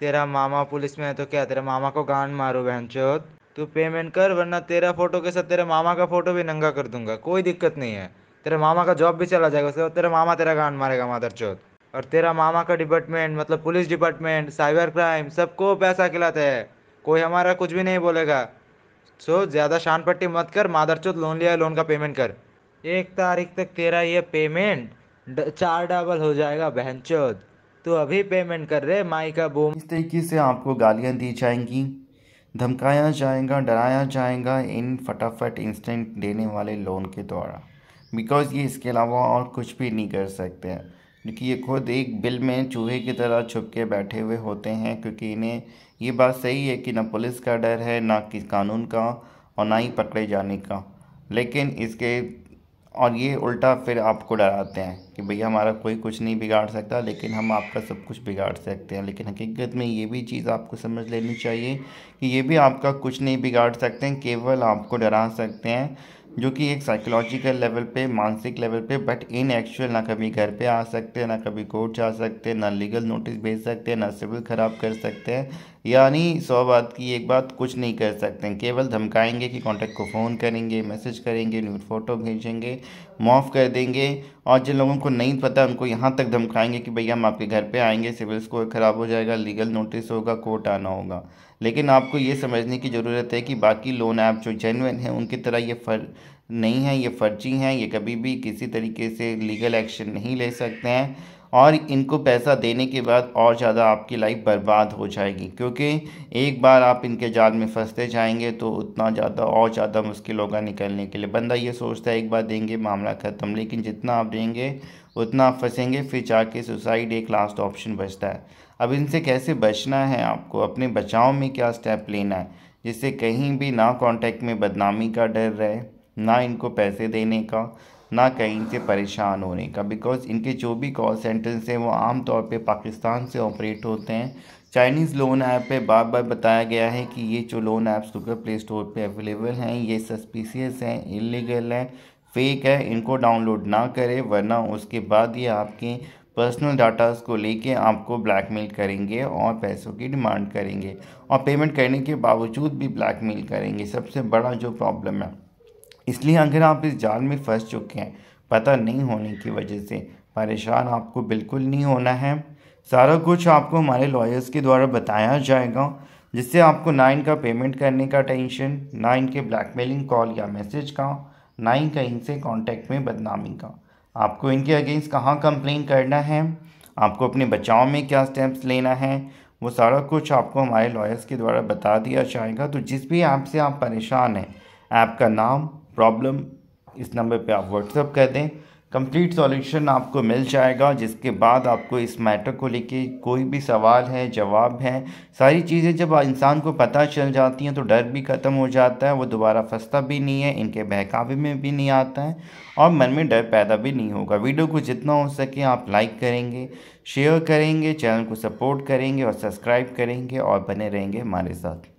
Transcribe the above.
तेरा मामा पुलिस में है तो क्या तेरा मामा को गांड मारो बहन चौथ तू पेमेंट कर वरना तेरा फोटो के साथ तेरे मामा का फोटो भी नंगा कर दूंगा कोई दिक्कत नहीं है तेरे मामा का जॉब भी चला जाएगा उसके बाद तेरा मामा तेरा गांड मारेगा माधर चौथ और तेरा मामा का डिपार्टमेंट मतलब पुलिस डिपार्टमेंट साइबर क्राइम सबको पैसा खिलाते हैं कोई हमारा कुछ भी नहीं बोलेगा सो ज़्यादा शान पट्टी मत कर माधर चौथ लोन लिया लोन का पेमेंट कर एक तारीख तक तेरा ये पेमेंट चार डबल हो जाएगा बहन चौथ तो अभी पेमेंट कर रहे माई का बोम इस तरीके से आपको गालियाँ दी जाएंगी धमकाया जाएगा डराया जाएगा इन फटाफट इंस्टेंट देने वाले लोन के द्वारा बिकॉज़ ये इसके अलावा और कुछ भी नहीं कर सकते हैं क्योंकि ये खुद एक बिल में चूहे की तरह छुप के बैठे हुए होते हैं क्योंकि इन्हें ये बात सही है कि ना पुलिस का डर है ना किस कानून का और ना ही पकड़े जाने का लेकिन इसके और ये उल्टा फिर आपको डराते हैं कि भैया हमारा कोई कुछ नहीं बिगाड़ सकता लेकिन हम आपका सब कुछ बिगाड़ सकते हैं लेकिन हकीकत में ये भी चीज़ आपको समझ लेनी चाहिए कि ये भी आपका कुछ नहीं बिगाड़ सकते हैं केवल आपको डरा सकते हैं जो कि एक साइकोलॉजिकल लेवल पे मानसिक लेवल पे बट इन एक्चुअल ना कभी घर पे आ सकते हैं ना कभी कोर्ट जा सकते हैं ना लीगल नोटिस भेज सकते हैं ना सिविल ख़राब कर सकते हैं यानी सौ बात की एक बात कुछ नहीं कर सकते हैं केवल धमकाएंगे कि कांटेक्ट को फ़ोन करेंगे मैसेज करेंगे न्यूट फ़ोटो भेजेंगे माफ कर देंगे और जिन लोगों को नहीं पता उनको यहाँ तक धमकाएंगे कि भैया हम आपके घर पे आएंगे सिविल स्कोर ख़राब हो जाएगा लीगल नोटिस होगा कोर्ट आना होगा लेकिन आपको ये समझने की ज़रूरत है कि बाकी लोन ऐप जो जेनवन हैं उनकी तरह ये फर नहीं है ये फर्जी हैं ये कभी भी किसी तरीके से लीगल एक्शन नहीं ले सकते हैं और इनको पैसा देने के बाद और ज़्यादा आपकी लाइफ बर्बाद हो जाएगी क्योंकि एक बार आप इनके जाल में फंसते जाएंगे तो उतना ज़्यादा और ज़्यादा मुश्किल होगा निकलने के लिए बंदा ये सोचता है एक बार देंगे मामला ख़त्म लेकिन जितना आप देंगे उतना आप फंसेंगे फिर जाके सुसाइड एक लास्ट ऑप्शन बचता है अब इनसे कैसे बचना है आपको अपने बचाव में क्या स्टेप लेना है जिससे कहीं भी ना कॉन्टैक्ट में बदनामी का डर रहे ना इनको पैसे देने का ना कहीं से परेशान होने का बिकॉज़ इनके जो भी कॉल सेंटर्स हैं वो आम तौर पे पाकिस्तान से ऑपरेट होते हैं चाइनीज़ लोन ऐप पे बार बार बताया गया है कि ये जो loan apps Google Play Store पे अवेलेबल हैं ये सस्पिशियस हैं इलीगल हैं फेक है इनको डाउनलोड ना करें वरना उसके बाद ये आपके पर्सनल डाटास को लेके आपको ब्लैकमेल करेंगे और पैसों की डिमांड करेंगे और पेमेंट करने के बावजूद भी ब्लैकमेल करेंगे सबसे बड़ा जो प्रॉब्लम है इसलिए अगर आप इस जाल में फंस चुके हैं पता नहीं होने की वजह से परेशान आपको बिल्कुल नहीं होना है सारा कुछ आपको हमारे लॉयर्स के द्वारा बताया जाएगा जिससे आपको ना इनका पेमेंट करने का टेंशन ना इनके ब्लैकमेलिंग कॉल या मैसेज का ना ही कहीं से कांटेक्ट में बदनामी का आपको इनके अगेंस्ट कहाँ कंप्लेन करना है आपको अपने बचाव में क्या स्टेप्स लेना है वो सारा कुछ आपको हमारे लॉयर्स के द्वारा बता दिया जाएगा तो जिस भी ऐप से आप परेशान हैं ऐप का नाम प्रॉब्लम इस नंबर पे आप व्हाट्सअप कर दें कंप्लीट सॉल्यूशन आपको मिल जाएगा जिसके बाद आपको इस मैटर को लेके कोई भी सवाल है जवाब है सारी चीज़ें जब इंसान को पता चल जाती हैं तो डर भी ख़त्म हो जाता है वो दोबारा फंसता भी नहीं है इनके बहकावे में भी नहीं आता है और मन में डर पैदा भी नहीं होगा वीडियो को जितना हो सके आप लाइक करेंगे शेयर करेंगे चैनल को सपोर्ट करेंगे और सब्सक्राइब करेंगे और बने रहेंगे हमारे साथ